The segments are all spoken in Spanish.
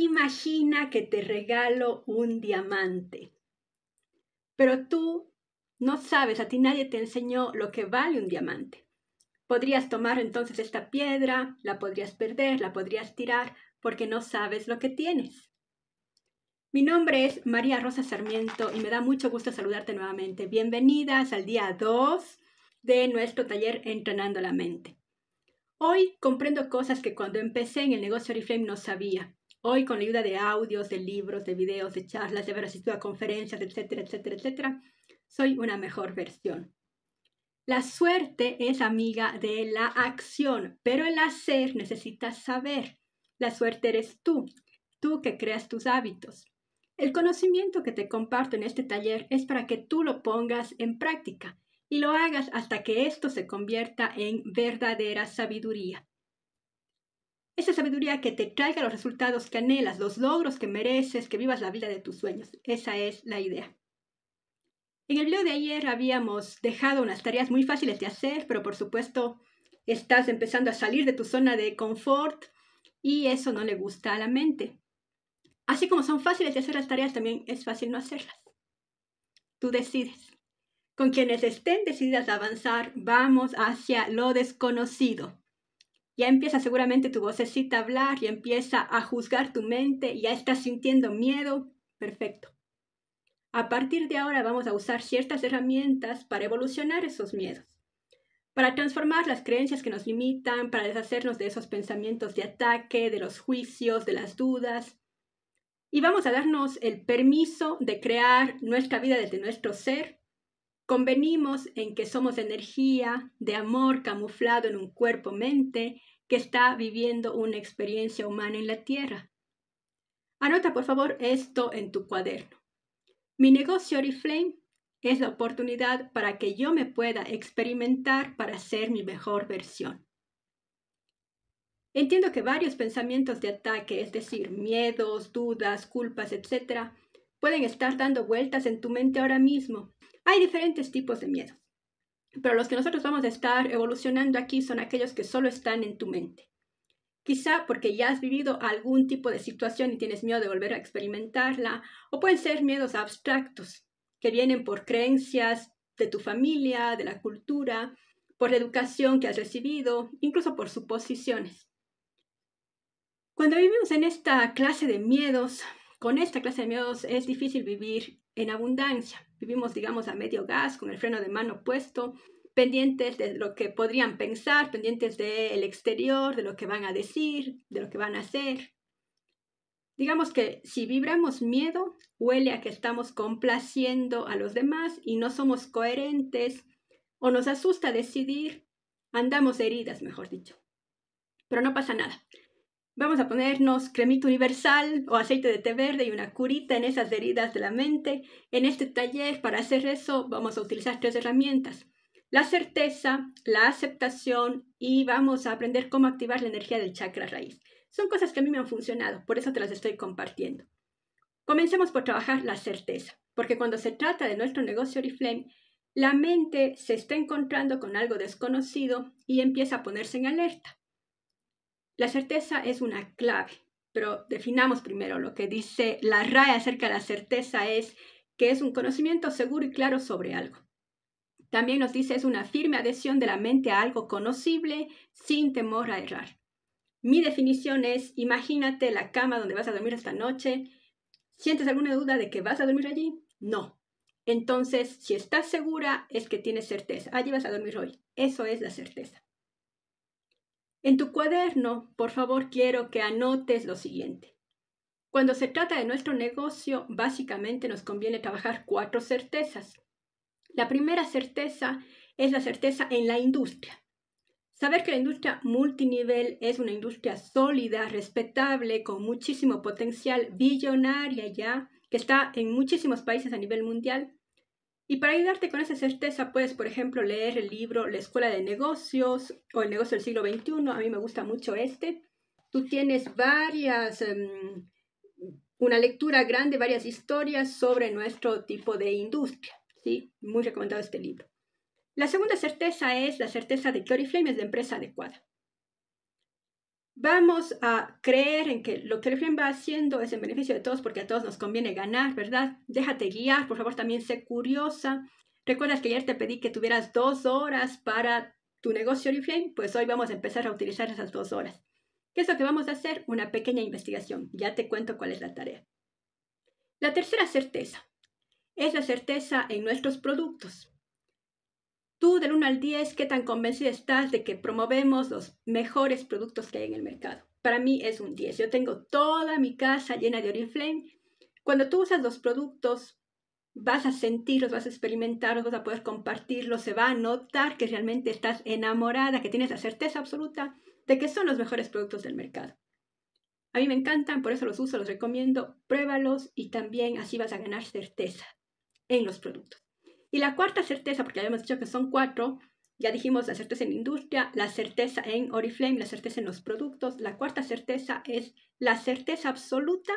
Imagina que te regalo un diamante, pero tú no sabes, a ti nadie te enseñó lo que vale un diamante. Podrías tomar entonces esta piedra, la podrías perder, la podrías tirar, porque no sabes lo que tienes. Mi nombre es María Rosa Sarmiento y me da mucho gusto saludarte nuevamente. Bienvenidas al día 2 de nuestro taller Entrenando la Mente. Hoy comprendo cosas que cuando empecé en el negocio Oriflame no sabía. Hoy con la ayuda de audios, de libros, de videos, de charlas, de haber asistido conferencias, etcétera, etcétera, etcétera, soy una mejor versión. La suerte es amiga de la acción, pero el hacer necesita saber. La suerte eres tú, tú que creas tus hábitos. El conocimiento que te comparto en este taller es para que tú lo pongas en práctica y lo hagas hasta que esto se convierta en verdadera sabiduría. Esa sabiduría que te traiga los resultados que anhelas, los logros que mereces, que vivas la vida de tus sueños. Esa es la idea. En el video de ayer habíamos dejado unas tareas muy fáciles de hacer, pero por supuesto estás empezando a salir de tu zona de confort y eso no le gusta a la mente. Así como son fáciles de hacer las tareas, también es fácil no hacerlas. Tú decides. Con quienes estén decididas a avanzar, vamos hacia lo desconocido. Ya empieza seguramente tu vocecita a hablar, ya empieza a juzgar tu mente, ya estás sintiendo miedo. Perfecto. A partir de ahora vamos a usar ciertas herramientas para evolucionar esos miedos, para transformar las creencias que nos limitan, para deshacernos de esos pensamientos de ataque, de los juicios, de las dudas. Y vamos a darnos el permiso de crear nuestra vida desde nuestro ser Convenimos en que somos energía de amor camuflado en un cuerpo-mente que está viviendo una experiencia humana en la Tierra. Anota por favor esto en tu cuaderno. Mi negocio Oriflame es la oportunidad para que yo me pueda experimentar para ser mi mejor versión. Entiendo que varios pensamientos de ataque, es decir, miedos, dudas, culpas, etc., pueden estar dando vueltas en tu mente ahora mismo. Hay diferentes tipos de miedos, pero los que nosotros vamos a estar evolucionando aquí son aquellos que solo están en tu mente. Quizá porque ya has vivido algún tipo de situación y tienes miedo de volver a experimentarla, o pueden ser miedos abstractos que vienen por creencias de tu familia, de la cultura, por la educación que has recibido, incluso por suposiciones. Cuando vivimos en esta clase de miedos, con esta clase de miedos es difícil vivir en abundancia. Vivimos, digamos, a medio gas, con el freno de mano puesto, pendientes de lo que podrían pensar, pendientes del exterior, de lo que van a decir, de lo que van a hacer. Digamos que si vibramos miedo, huele a que estamos complaciendo a los demás y no somos coherentes o nos asusta decidir, andamos heridas, mejor dicho. Pero no pasa nada. Vamos a ponernos cremita universal o aceite de té verde y una curita en esas heridas de la mente. En este taller, para hacer eso, vamos a utilizar tres herramientas. La certeza, la aceptación y vamos a aprender cómo activar la energía del chakra raíz. Son cosas que a mí me han funcionado, por eso te las estoy compartiendo. Comencemos por trabajar la certeza, porque cuando se trata de nuestro negocio Oriflame, la mente se está encontrando con algo desconocido y empieza a ponerse en alerta. La certeza es una clave, pero definamos primero lo que dice la raya acerca de la certeza es que es un conocimiento seguro y claro sobre algo. También nos dice es una firme adhesión de la mente a algo conocible sin temor a errar. Mi definición es, imagínate la cama donde vas a dormir esta noche. ¿Sientes alguna duda de que vas a dormir allí? No. Entonces, si estás segura, es que tienes certeza. Allí vas a dormir hoy. Eso es la certeza. En tu cuaderno, por favor, quiero que anotes lo siguiente. Cuando se trata de nuestro negocio, básicamente nos conviene trabajar cuatro certezas. La primera certeza es la certeza en la industria. Saber que la industria multinivel es una industria sólida, respetable, con muchísimo potencial, billonaria ya, que está en muchísimos países a nivel mundial, y para ayudarte con esa certeza, puedes, por ejemplo, leer el libro La Escuela de Negocios o El Negocio del Siglo XXI. A mí me gusta mucho este. Tú tienes varias, em, una lectura grande, varias historias sobre nuestro tipo de industria. ¿sí? Muy recomendado este libro. La segunda certeza es la certeza de que Oriflame es la empresa adecuada vamos a creer en que lo que el va haciendo es en beneficio de todos porque a todos nos conviene ganar, ¿verdad? Déjate guiar, por favor, también sé curiosa. ¿Recuerdas que ayer te pedí que tuvieras dos horas para tu negocio Oriflame? Pues hoy vamos a empezar a utilizar esas dos horas. ¿Qué es lo que vamos a hacer? Una pequeña investigación. Ya te cuento cuál es la tarea. La tercera certeza es la certeza en nuestros productos. Tú del 1 al 10, ¿qué tan convencida estás de que promovemos los mejores productos que hay en el mercado? Para mí es un 10. Yo tengo toda mi casa llena de Oriflame. Cuando tú usas los productos, vas a sentirlos, vas a experimentarlos, vas a poder compartirlos, se va a notar que realmente estás enamorada, que tienes la certeza absoluta de que son los mejores productos del mercado. A mí me encantan, por eso los uso, los recomiendo, pruébalos y también así vas a ganar certeza en los productos. Y la cuarta certeza, porque habíamos dicho que son cuatro, ya dijimos la certeza en industria, la certeza en Oriflame, la certeza en los productos. La cuarta certeza es la certeza absoluta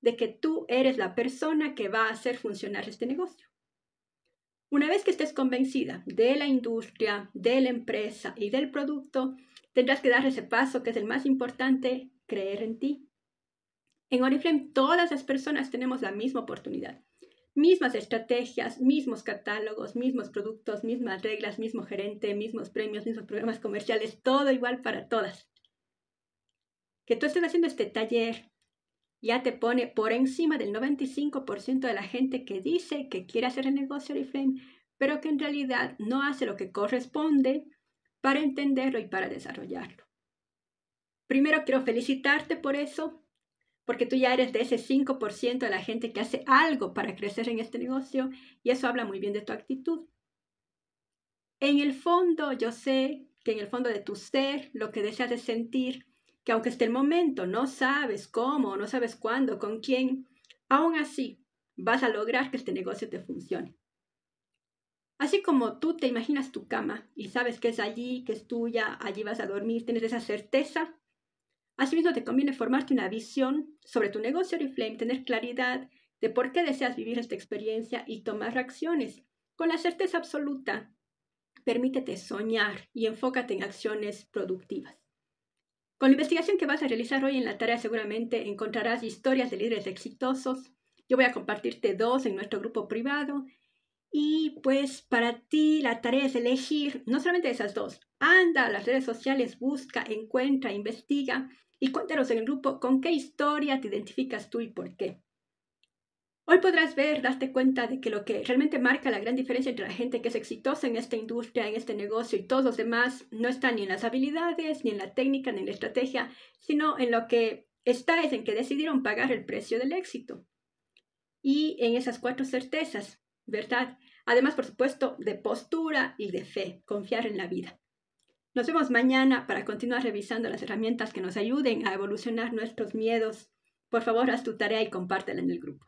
de que tú eres la persona que va a hacer funcionar este negocio. Una vez que estés convencida de la industria, de la empresa y del producto, tendrás que dar ese paso que es el más importante, creer en ti. En Oriflame todas las personas tenemos la misma oportunidad mismas estrategias, mismos catálogos, mismos productos, mismas reglas, mismo gerente, mismos premios, mismos programas comerciales, todo igual para todas. Que tú estés haciendo este taller ya te pone por encima del 95% de la gente que dice que quiere hacer el negocio Oriflame, pero que en realidad no hace lo que corresponde para entenderlo y para desarrollarlo. Primero quiero felicitarte por eso, porque tú ya eres de ese 5% de la gente que hace algo para crecer en este negocio y eso habla muy bien de tu actitud. En el fondo, yo sé que en el fondo de tu ser, lo que deseas es sentir, que aunque esté el momento no sabes cómo, no sabes cuándo, con quién, aún así vas a lograr que este negocio te funcione. Así como tú te imaginas tu cama y sabes que es allí, que es tuya, allí vas a dormir, tienes esa certeza, Asimismo, te conviene formarte una visión sobre tu negocio Oriflame, tener claridad de por qué deseas vivir esta experiencia y tomar acciones. Con la certeza absoluta, permítete soñar y enfócate en acciones productivas. Con la investigación que vas a realizar hoy en la tarea seguramente encontrarás historias de líderes exitosos. Yo voy a compartirte dos en nuestro grupo privado. Y pues para ti la tarea es elegir no solamente esas dos. Anda a las redes sociales, busca, encuentra, investiga y cuéntanos en el grupo con qué historia te identificas tú y por qué. Hoy podrás ver, darte cuenta de que lo que realmente marca la gran diferencia entre la gente que es exitosa en esta industria, en este negocio y todos los demás, no está ni en las habilidades, ni en la técnica, ni en la estrategia, sino en lo que está es en que decidieron pagar el precio del éxito. Y en esas cuatro certezas, ¿verdad? Además, por supuesto, de postura y de fe, confiar en la vida. Nos vemos mañana para continuar revisando las herramientas que nos ayuden a evolucionar nuestros miedos. Por favor, haz tu tarea y compártela en el grupo.